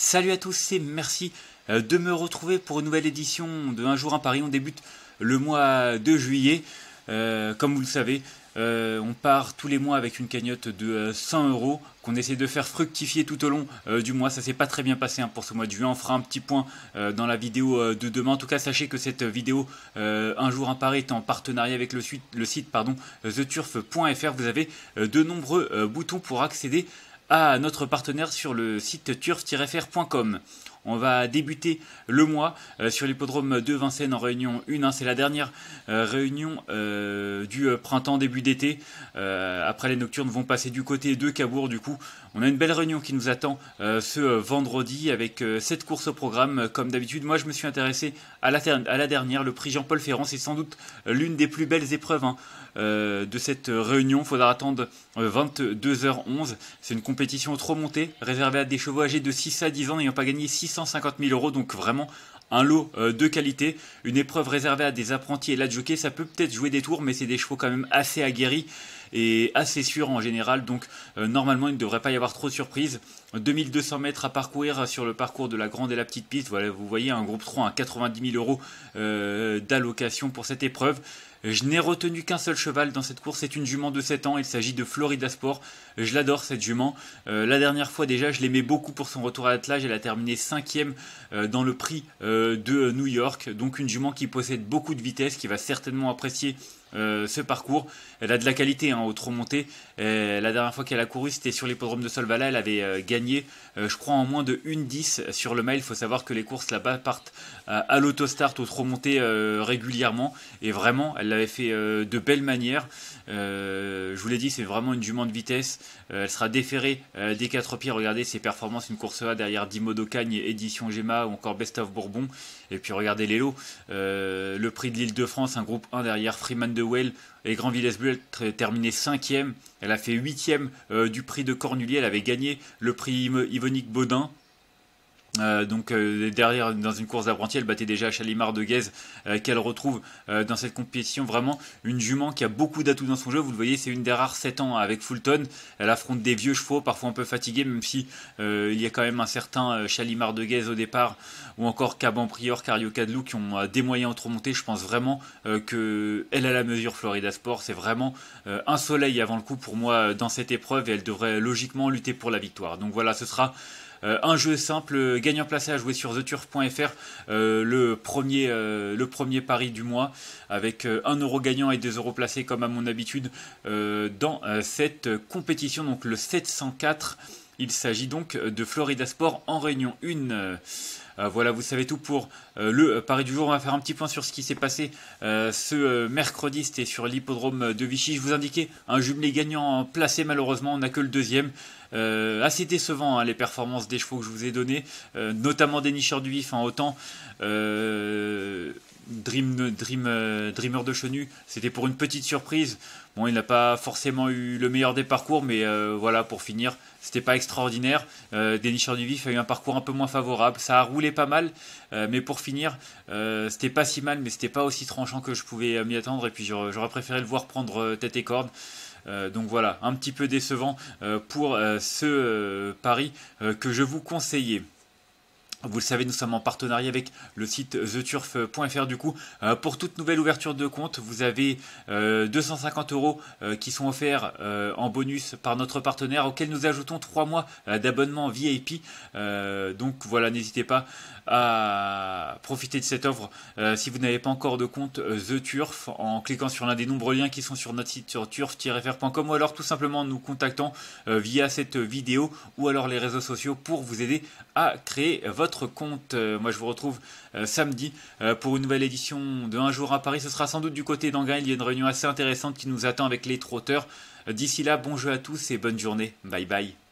Salut à tous et merci euh, de me retrouver pour une nouvelle édition de Un jour à Paris. On débute le mois de juillet. Euh, comme vous le savez, euh, on part tous les mois avec une cagnotte de 100 euros qu'on essaie de faire fructifier tout au long du mois. Ça s'est pas très bien passé hein, pour ce mois de juin. On fera un petit point dans la vidéo de demain. En tout cas, sachez que cette vidéo Un jour à Paris est en partenariat avec le, le site pardon, theturf.fr. Vous avez de nombreux boutons pour accéder à notre partenaire sur le site turf-fr.com. On va débuter le mois euh, sur l'hippodrome de Vincennes en réunion 1. Hein. c'est la dernière euh, réunion euh, du printemps, début d'été. après, les nocturnes vont passer du côté de Cabourg. Du coup, on a une belle réunion qui nous attend ce vendredi avec cette courses au programme. Comme d'habitude, moi, je me suis intéressé à la, dernière. Le prix Jean-Paul Ferrand, c'est sans doute l'une des plus belles épreuves hein, de cette réunion. Il faudra attendre 22h11. C'est une compétition trop montée, réservée à des chevaux âgés de 6 à 10 ans n'ayant pas gagné 6 150 000 euros, donc vraiment un lot euh, de qualité. Une épreuve réservée à des apprentis et là ça peut peut-être jouer des tours, mais c'est des chevaux quand même assez aguerris et assez sûrs en général. Donc euh, normalement, il ne devrait pas y avoir trop de surprises. 2200 mètres à parcourir sur le parcours de la grande et la petite piste. Voilà, vous voyez un groupe 3 à 90 000 euros euh, d'allocation pour cette épreuve. Je n'ai retenu qu'un seul cheval dans cette course, c'est une jument de 7 ans, il s'agit de Florida Sport. Je l'adore cette jument. Euh, la dernière fois déjà, je l'aimais beaucoup pour son retour à l'attelage, elle a terminé 5ème euh, dans le prix de New York. Donc une jument qui possède beaucoup de vitesse, qui va certainement apprécier ce parcours. Elle a de la qualité hein, au trop la dernière fois qu'elle a couru, c'était sur l'hippodrome de Solvala. Elle avait gagné. Euh, je crois, en moins de 1-10 sur le mail Il faut savoir que les courses là-bas partent euh, à l'autostart, aux remontées euh, régulièrement. Et vraiment, elle l'avait fait de belles manières je vous l'ai dit, c'est vraiment une jument de vitesse. elle sera déférée des quatre pieds. Regardez ses performances, une course A derrière Dimodo Docagne, Édition Gemma ou encore Best of Bourbon. Et puis regardez les lots. le prix de l'île de France, un groupe 1 derrière Freeman de Well et Grand Villas terminé 5 elle a fait huitième euh, du prix de Cornulier. Elle avait gagné le prix Yvonique Baudin euh, donc euh, derrière dans une course d'apprenti elle battait déjà Chalimar de Guèze euh, qu'elle retrouve dans cette compétition vraiment une jument qui a beaucoup d'atouts dans son jeu vous le voyez c'est une des rares 7 ans avec Fulton elle affronte des vieux chevaux parfois un peu fatigués même si il y a quand même un certain Chalimar de Guèze au départ ou encore Caban Prior Cario Cadlou qui ont des moyens entremontés je pense vraiment que elle a la mesure Florida Sport c'est vraiment un soleil avant le coup pour moi dans cette épreuve et elle devrait logiquement lutter pour la victoire donc voilà ce sera euh, un jeu simple, euh, gagnant placé à jouer sur theturf.fr, euh, le, premier, pari du mois, avec un euro gagnant et deux euros placés comme à mon habitude dans cette compétition, donc le 704. Il s'agit donc euh, de Florida Sport en Réunion 1. Euh, euh, voilà, vous savez tout pour le Paris du jour. On va faire un petit point sur ce qui s'est passé ce mercredi. C'était sur l'hippodrome de Vichy. Je vous indiquais un jumelé gagnant placé malheureusement. On n'a que le deuxième. assez décevant hein, les performances des chevaux que je vous ai donnés. notamment des nicheurs du vif. en hein, autant euh, Dreamer de Chenu. C'était pour une petite surprise. Bon, il n'a pas forcément eu le meilleur des parcours, mais euh, voilà, pour finir, c'était pas extraordinaire. Euh, Dénicheur du Vif a eu un parcours un peu moins favorable. Ça a roulé pas mal, mais pour finir, c'était pas si mal, mais c'était pas aussi tranchant que je pouvais m'y attendre. Et puis j'aurais préféré le voir prendre tête et corde. donc voilà, un petit peu décevant pour ce pari que je vous conseillais. Vous le savez, nous sommes en partenariat avec le site theturf.fr du coup. Euh, pour toute nouvelle ouverture de compte, vous avez 250 euh, euros euh, qui sont offerts en bonus par notre partenaire auquel nous ajoutons 3 mois d'abonnement VIP. donc voilà, n'hésitez pas à profiter de cette offre. si vous n'avez pas encore de compte The Turf, en cliquant sur l'un des nombreux liens qui sont sur notre site sur turf-fr.com ou alors tout simplement nous contactant via cette vidéo ou alors les réseaux sociaux pour vous aider à créer votre votre compte. Euh, moi, je vous retrouve euh, samedi euh, pour une nouvelle édition de Un jour à Paris. Ce sera sans doute du côté d'Angers. Il y a une réunion assez intéressante qui nous attend avec les trotteurs. D'ici là, bon jeu à tous et bonne journée. Bye bye.